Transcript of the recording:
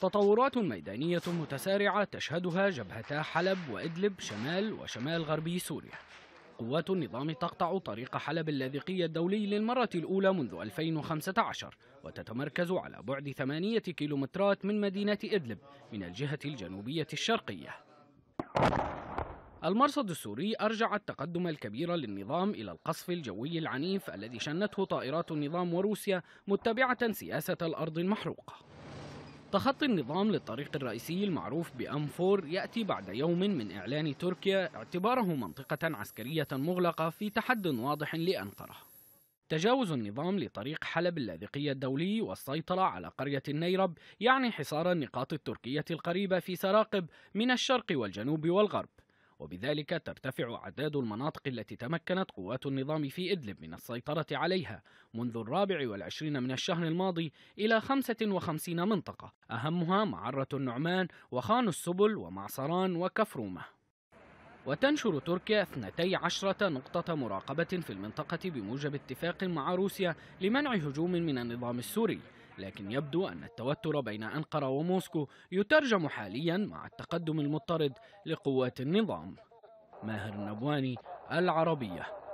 تطورات ميدانية متسارعة تشهدها جبهتا حلب وإدلب شمال وشمال غربي سوريا قوات النظام تقطع طريق حلب اللاذقية الدولي للمرة الأولى منذ 2015 وتتمركز على بعد ثمانية كيلومترات من مدينة إدلب من الجهة الجنوبية الشرقية المرصد السوري أرجع التقدم الكبير للنظام إلى القصف الجوي العنيف الذي شنته طائرات النظام وروسيا متبعة سياسة الأرض المحروقة تخطي النظام للطريق الرئيسي المعروف بأم فور يأتي بعد يوم من إعلان تركيا اعتباره منطقة عسكرية مغلقة في تحد واضح لأنقرة تجاوز النظام لطريق حلب اللاذقية الدولي والسيطرة على قرية النيرب يعني حصار النقاط التركية القريبة في سراقب من الشرق والجنوب والغرب وبذلك ترتفع أعداد المناطق التي تمكنت قوات النظام في إدلب من السيطرة عليها منذ الرابع والعشرين من الشهر الماضي إلى 55 منطقة أهمها معرة النعمان وخان السبل ومعصران وكفرومة وتنشر تركيا 12 نقطة مراقبة في المنطقة بموجب اتفاق مع روسيا لمنع هجوم من النظام السوري لكن يبدو أن التوتر بين أنقرة وموسكو يترجم حاليا مع التقدم المضطرد لقوات النظام ماهر النبواني العربية